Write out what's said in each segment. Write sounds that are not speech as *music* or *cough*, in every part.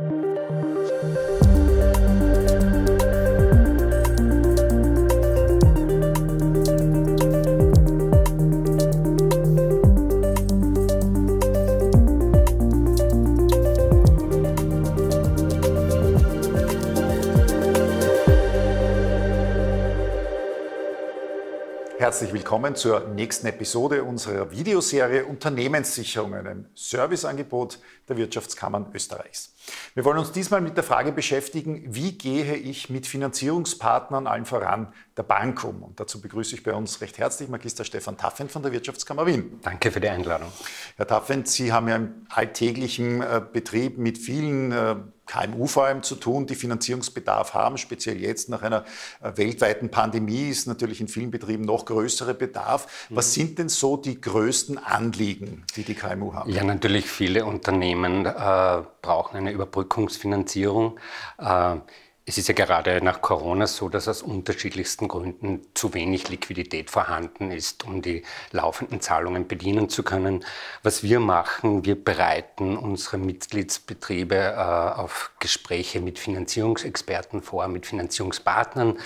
Thank you. herzlich willkommen zur nächsten Episode unserer Videoserie Unternehmenssicherung, einem Serviceangebot der Wirtschaftskammern Österreichs. Wir wollen uns diesmal mit der Frage beschäftigen, wie gehe ich mit Finanzierungspartnern, allen voran der Bank, um? Und dazu begrüße ich bei uns recht herzlich Magister Stefan Taffen von der Wirtschaftskammer Wien. Danke für die Einladung. Herr Taffen, Sie haben ja im alltäglichen äh, Betrieb mit vielen äh, KMU vor allem zu tun, die Finanzierungsbedarf haben. Speziell jetzt nach einer äh, weltweiten Pandemie ist natürlich in vielen Betrieben noch größerer Bedarf. Was mhm. sind denn so die größten Anliegen, die die KMU haben? Ja, natürlich viele Unternehmen äh, brauchen eine Überbrückungsfinanzierung. Äh, es ist ja gerade nach Corona so, dass aus unterschiedlichsten Gründen zu wenig Liquidität vorhanden ist, um die laufenden Zahlungen bedienen zu können. Was wir machen, wir bereiten unsere Mitgliedsbetriebe äh, auf Gespräche mit Finanzierungsexperten vor, mit Finanzierungspartnern,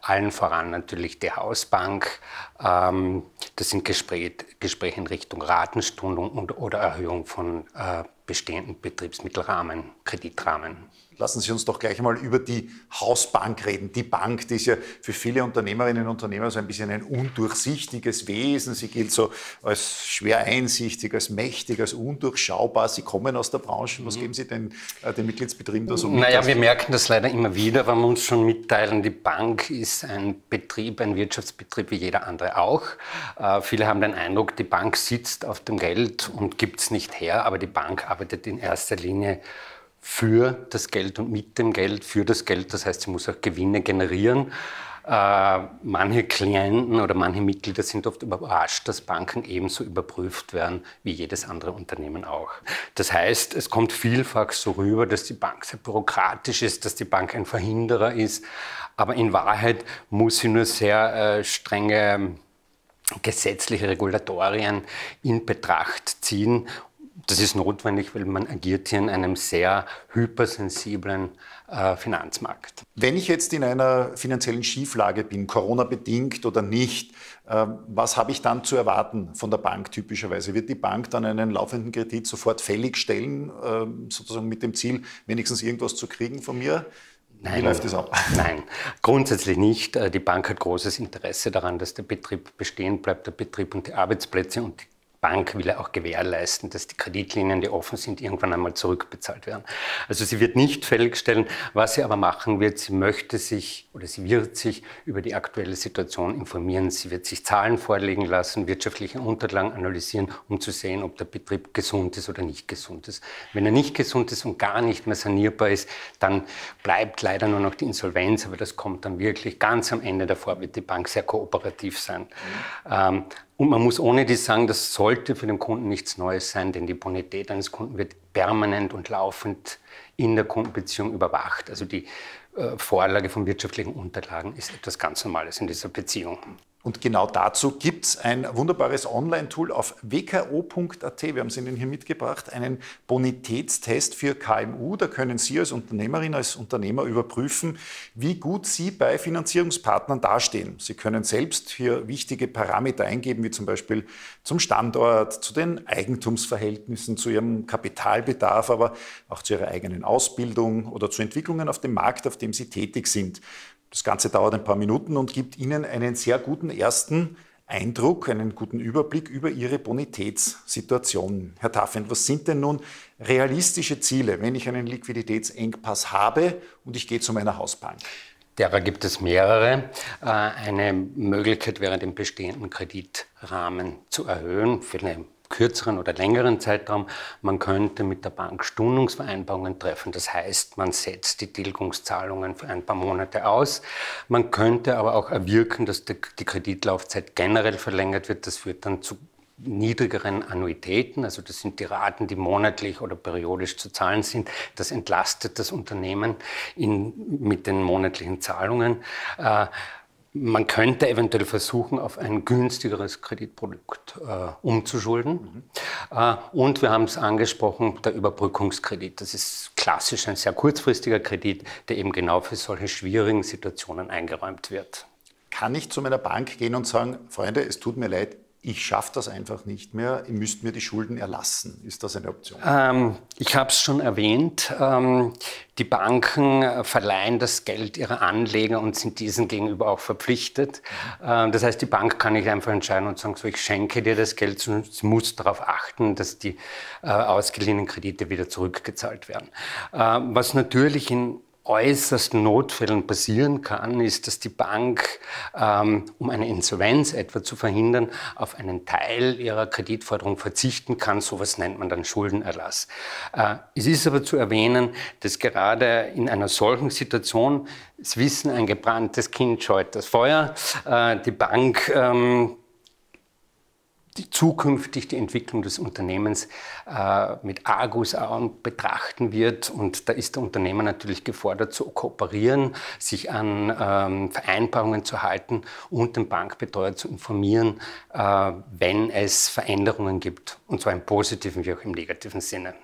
allen voran natürlich die Hausbank. Ähm, das sind Gespräche, Gespräche in Richtung Ratenstundung und, oder Erhöhung von äh, bestehenden Betriebsmittelrahmen, Kreditrahmen. Lassen Sie uns doch gleich mal über die Hausbank reden. Die Bank, die ist ja für viele Unternehmerinnen und Unternehmer so ein bisschen ein undurchsichtiges Wesen. Sie gilt so als schwer einsichtig, als mächtig, als undurchschaubar. Sie kommen aus der Branche. Was mhm. geben Sie denn äh, den Mitgliedsbetrieben da so mit? Naja, wir merken das leider immer wieder, wenn wir uns schon mitteilen, die Bank ist ein Betrieb, ein Wirtschaftsbetrieb wie jeder andere auch. Äh, viele haben den Eindruck, die Bank sitzt auf dem Geld und gibt es nicht her, aber die Bank arbeitet in erster Linie für das Geld und mit dem Geld, für das Geld. Das heißt, sie muss auch Gewinne generieren. Äh, manche Klienten oder manche Mitglieder sind oft überrascht, dass Banken ebenso überprüft werden wie jedes andere Unternehmen auch. Das heißt, es kommt vielfach so rüber, dass die Bank sehr bürokratisch ist, dass die Bank ein Verhinderer ist. Aber in Wahrheit muss sie nur sehr äh, strenge gesetzliche Regulatorien in Betracht ziehen das ist notwendig, weil man agiert hier in einem sehr hypersensiblen äh, Finanzmarkt. Wenn ich jetzt in einer finanziellen Schieflage bin, Corona bedingt oder nicht, äh, was habe ich dann zu erwarten von der Bank typischerweise? Wird die Bank dann einen laufenden Kredit sofort fällig stellen, äh, sozusagen mit dem Ziel, wenigstens irgendwas zu kriegen von mir? Nein, Wie läuft das ab? *laughs* Nein, grundsätzlich nicht. Äh, die Bank hat großes Interesse daran, dass der Betrieb bestehen bleibt, der Betrieb und die Arbeitsplätze und die Bank will auch gewährleisten, dass die Kreditlinien, die offen sind, irgendwann einmal zurückbezahlt werden. Also sie wird nicht fällig stellen. Was sie aber machen wird, sie möchte sich oder sie wird sich über die aktuelle Situation informieren. Sie wird sich Zahlen vorlegen lassen, wirtschaftliche Unterlagen analysieren, um zu sehen, ob der Betrieb gesund ist oder nicht gesund ist. Wenn er nicht gesund ist und gar nicht mehr sanierbar ist, dann bleibt leider nur noch die Insolvenz, aber das kommt dann wirklich ganz am Ende davor, wird die Bank sehr kooperativ sein. Mhm. Ähm, und man muss ohne dies sagen, das sollte für den Kunden nichts Neues sein, denn die Bonität eines Kunden wird permanent und laufend in der Kundenbeziehung überwacht. Also die äh, Vorlage von wirtschaftlichen Unterlagen ist etwas ganz Normales in dieser Beziehung. Und genau dazu gibt es ein wunderbares Online-Tool auf wko.at. Wir haben es Ihnen hier mitgebracht, einen Bonitätstest für KMU. Da können Sie als Unternehmerin, als Unternehmer überprüfen, wie gut Sie bei Finanzierungspartnern dastehen. Sie können selbst hier wichtige Parameter eingeben, wie zum Beispiel zum Standort, zu den Eigentumsverhältnissen, zu Ihrem Kapitalbedarf, aber auch zu Ihrer eigenen Ausbildung oder zu Entwicklungen auf dem Markt, auf dem Sie tätig sind. Das Ganze dauert ein paar Minuten und gibt Ihnen einen sehr guten ersten Eindruck, einen guten Überblick über Ihre Bonitätssituation. Herr Taffend, was sind denn nun realistische Ziele, wenn ich einen Liquiditätsengpass habe und ich gehe zu meiner Hausbank? Derer gibt es mehrere. Äh, eine Möglichkeit wäre, den bestehenden Kreditrahmen zu erhöhen für eine kürzeren oder längeren Zeitraum. Man könnte mit der Bank Stundungsvereinbarungen treffen. Das heißt, man setzt die Tilgungszahlungen für ein paar Monate aus. Man könnte aber auch erwirken, dass die Kreditlaufzeit generell verlängert wird. Das führt dann zu niedrigeren Annuitäten, also das sind die Raten, die monatlich oder periodisch zu zahlen sind, das entlastet das Unternehmen in, mit den monatlichen Zahlungen. Äh, man könnte eventuell versuchen, auf ein günstigeres Kreditprodukt äh, umzuschulden. Mhm. Äh, und wir haben es angesprochen, der Überbrückungskredit. Das ist klassisch ein sehr kurzfristiger Kredit, der eben genau für solche schwierigen Situationen eingeräumt wird. Kann ich zu meiner Bank gehen und sagen, Freunde, es tut mir leid, ich schaffe das einfach nicht mehr, ihr müsst mir die Schulden erlassen. Ist das eine Option? Ähm, ich habe es schon erwähnt, ähm, die Banken äh, verleihen das Geld ihrer Anleger und sind diesen gegenüber auch verpflichtet. Mhm. Ähm, das heißt, die Bank kann nicht einfach entscheiden und sagen, so, ich schenke dir das Geld, sondern sie muss darauf achten, dass die äh, ausgeliehenen Kredite wieder zurückgezahlt werden. Ähm, was natürlich in äußersten Notfällen passieren kann, ist, dass die Bank, ähm, um eine Insolvenz etwa zu verhindern, auf einen Teil ihrer Kreditforderung verzichten kann. Sowas nennt man dann Schuldenerlass. Äh, es ist aber zu erwähnen, dass gerade in einer solchen Situation, Sie Wissen, ein gebranntes Kind scheut das Feuer, äh, die Bank ähm, die zukünftig die Entwicklung des Unternehmens äh, mit Argusaugen betrachten wird. Und da ist der Unternehmer natürlich gefordert zu kooperieren, sich an ähm, Vereinbarungen zu halten und den Bankbetreuer zu informieren, äh, wenn es Veränderungen gibt, und zwar im positiven wie auch im negativen Sinne.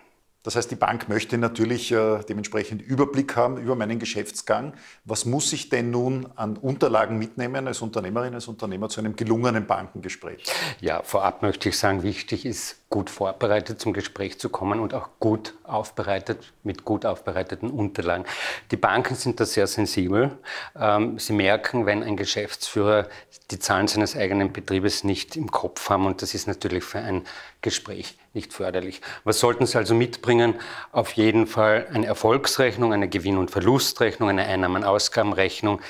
Das heißt, die Bank möchte natürlich äh, dementsprechend Überblick haben über meinen Geschäftsgang. Was muss ich denn nun an Unterlagen mitnehmen als Unternehmerin, als Unternehmer zu einem gelungenen Bankengespräch? Ja, vorab möchte ich sagen, wichtig ist, gut vorbereitet zum Gespräch zu kommen und auch gut aufbereitet, mit gut aufbereiteten Unterlagen. Die Banken sind da sehr sensibel. Ähm, sie merken, wenn ein Geschäftsführer die Zahlen seines eigenen Betriebes nicht im Kopf haben und das ist natürlich für ein Gespräch nicht förderlich. Was sollten Sie also mitbringen? Auf jeden Fall eine Erfolgsrechnung, eine Gewinn- und Verlustrechnung, eine Einnahmen-Ausgabenrechnung,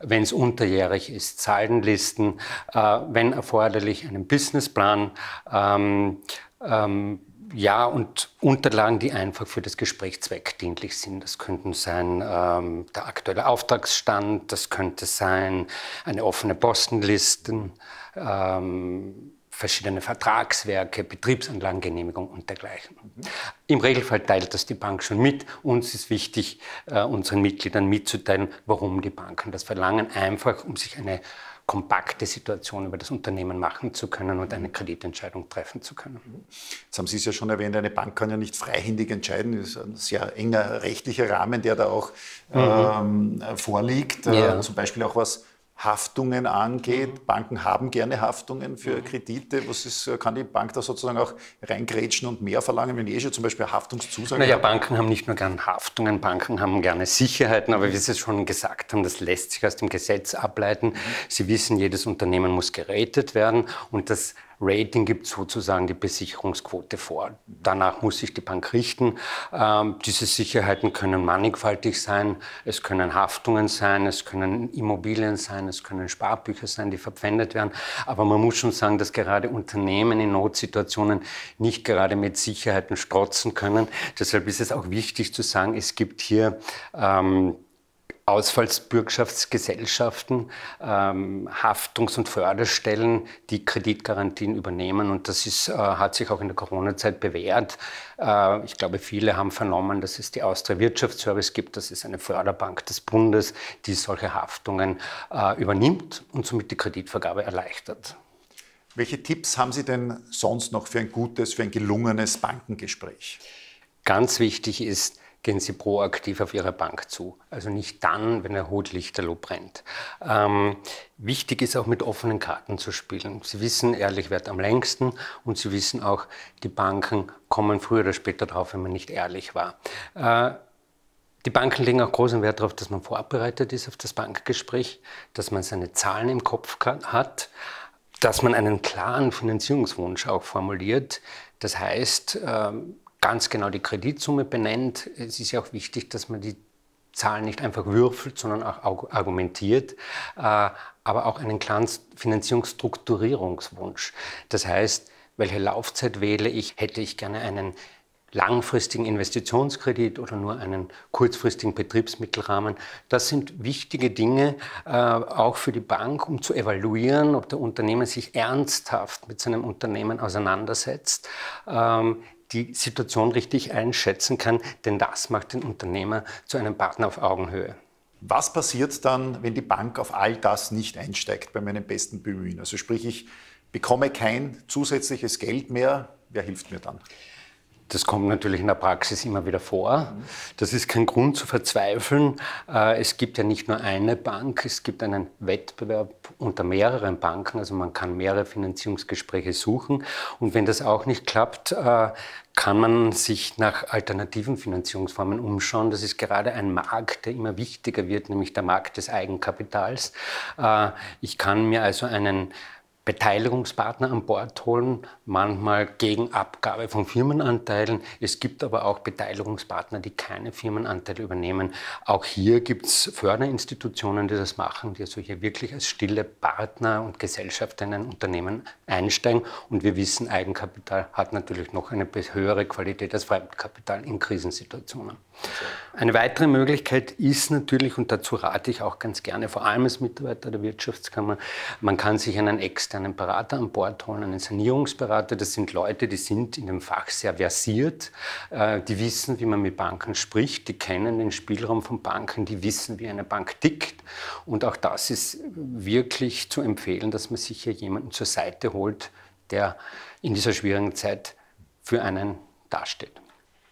wenn es unterjährig ist, Zahlenlisten, äh, wenn erforderlich einen Businessplan, ähm, ähm, ja, und Unterlagen, die einfach für das Gespräch zweckdienlich sind. Das könnten sein ähm, der aktuelle Auftragsstand, das könnte sein eine offene Postenliste, ähm, verschiedene Vertragswerke, Betriebsanlagengenehmigung und dergleichen. Mhm. Im Regelfall teilt das die Bank schon mit. Uns ist wichtig, äh, unseren Mitgliedern mitzuteilen, warum die Banken das verlangen, einfach um sich eine kompakte Situation über das Unternehmen machen zu können und eine Kreditentscheidung treffen zu können. Jetzt haben Sie es ja schon erwähnt, eine Bank kann ja nicht freihändig entscheiden. Das ist ein sehr enger rechtlicher Rahmen, der da auch mhm. ähm, vorliegt. Ja. Äh, zum Beispiel auch was Haftungen angeht. Mhm. Banken haben gerne Haftungen für mhm. Kredite. Was ist, äh, kann die Bank da sozusagen auch reingrätschen und mehr verlangen, wenn ich eh schon zum Beispiel Haftungszusagen Naja, hat? Banken haben nicht nur gerne Haftungen, Banken haben gerne Sicherheiten, aber wie Sie es schon gesagt haben, das lässt sich aus dem Gesetz ableiten. Mhm. Sie wissen, jedes Unternehmen muss gerätet werden und das Rating gibt sozusagen die Besicherungsquote vor. Danach muss sich die Bank richten. Ähm, diese Sicherheiten können mannigfaltig sein. Es können Haftungen sein, es können Immobilien sein, es können Sparbücher sein, die verpfändet werden. Aber man muss schon sagen, dass gerade Unternehmen in Notsituationen nicht gerade mit Sicherheiten strotzen können. Deshalb ist es auch wichtig zu sagen, es gibt hier ähm, Ausfallsbürgschaftsgesellschaften, ähm, Haftungs- und Förderstellen, die Kreditgarantien übernehmen. Und das ist, äh, hat sich auch in der Corona-Zeit bewährt. Äh, ich glaube, viele haben vernommen, dass es die Austria Wirtschaftsservice gibt. Das ist eine Förderbank des Bundes, die solche Haftungen äh, übernimmt und somit die Kreditvergabe erleichtert. Welche Tipps haben Sie denn sonst noch für ein gutes, für ein gelungenes Bankengespräch? Ganz wichtig ist, gehen Sie proaktiv auf Ihre Bank zu. Also nicht dann, wenn ein Hutlichterloh brennt. Ähm, wichtig ist auch mit offenen Karten zu spielen. Sie wissen, ehrlich wird am längsten und Sie wissen auch, die Banken kommen früher oder später drauf, wenn man nicht ehrlich war. Äh, die Banken legen auch großen Wert darauf, dass man vorbereitet ist auf das Bankgespräch, dass man seine Zahlen im Kopf hat, dass man einen klaren Finanzierungswunsch auch formuliert. Das heißt, ähm, ganz genau die Kreditsumme benennt. Es ist ja auch wichtig, dass man die Zahlen nicht einfach würfelt, sondern auch argumentiert, äh, aber auch einen klaren Finanzierungsstrukturierungswunsch. Das heißt, welche Laufzeit wähle ich? Hätte ich gerne einen langfristigen Investitionskredit oder nur einen kurzfristigen Betriebsmittelrahmen. Das sind wichtige Dinge äh, auch für die Bank, um zu evaluieren, ob der Unternehmer sich ernsthaft mit seinem Unternehmen auseinandersetzt. Ähm, die Situation richtig einschätzen kann, denn das macht den Unternehmer zu einem Partner auf Augenhöhe. Was passiert dann, wenn die Bank auf all das nicht einsteigt bei meinem besten Bemühen? Also sprich, ich bekomme kein zusätzliches Geld mehr. Wer hilft mir dann? Das kommt natürlich in der Praxis immer wieder vor. Das ist kein Grund zu verzweifeln. Äh, es gibt ja nicht nur eine Bank, es gibt einen Wettbewerb unter mehreren Banken. Also man kann mehrere Finanzierungsgespräche suchen. Und wenn das auch nicht klappt, äh, kann man sich nach alternativen Finanzierungsformen umschauen. Das ist gerade ein Markt, der immer wichtiger wird, nämlich der Markt des Eigenkapitals. Äh, ich kann mir also einen Beteiligungspartner an Bord holen, manchmal gegen Abgabe von Firmenanteilen. Es gibt aber auch Beteiligungspartner, die keine Firmenanteile übernehmen. Auch hier gibt es Förderinstitutionen, die das machen, die also hier wirklich als stille Partner und Gesellschafter in ein Unternehmen einsteigen. Und wir wissen, Eigenkapital hat natürlich noch eine höhere Qualität als Fremdkapital in Krisensituationen. Eine weitere Möglichkeit ist natürlich, und dazu rate ich auch ganz gerne, vor allem als Mitarbeiter der Wirtschaftskammer, man kann sich einen externen einen Berater an Bord holen, einen Sanierungsberater. Das sind Leute, die sind in dem Fach sehr versiert, äh, die wissen, wie man mit Banken spricht, die kennen den Spielraum von Banken, die wissen, wie eine Bank tickt. Und auch das ist wirklich zu empfehlen, dass man sich hier jemanden zur Seite holt, der in dieser schwierigen Zeit für einen dasteht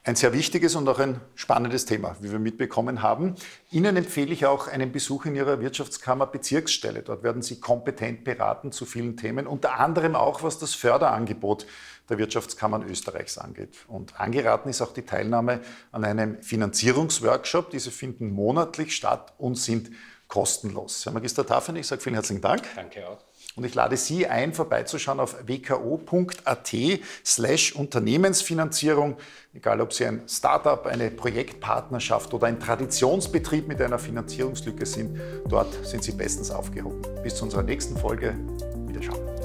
ein sehr wichtiges und auch ein spannendes Thema, wie wir mitbekommen haben. Ihnen empfehle ich auch einen Besuch in Ihrer Wirtschaftskammer Bezirksstelle. Dort werden Sie kompetent beraten zu vielen Themen, unter anderem auch was das Förderangebot der Wirtschaftskammern Österreichs angeht. Und angeraten ist auch die Teilnahme an einem Finanzierungsworkshop. Diese finden monatlich statt und sind kostenlos. Herr Magister Taffen, ich sage vielen herzlichen Dank. Danke auch. Und ich lade Sie ein, vorbeizuschauen auf wko.at slash Unternehmensfinanzierung. Egal, ob Sie ein Startup, eine Projektpartnerschaft oder ein Traditionsbetrieb mit einer Finanzierungslücke sind, dort sind Sie bestens aufgehoben. Bis zu unserer nächsten Folge. Wiederschauen.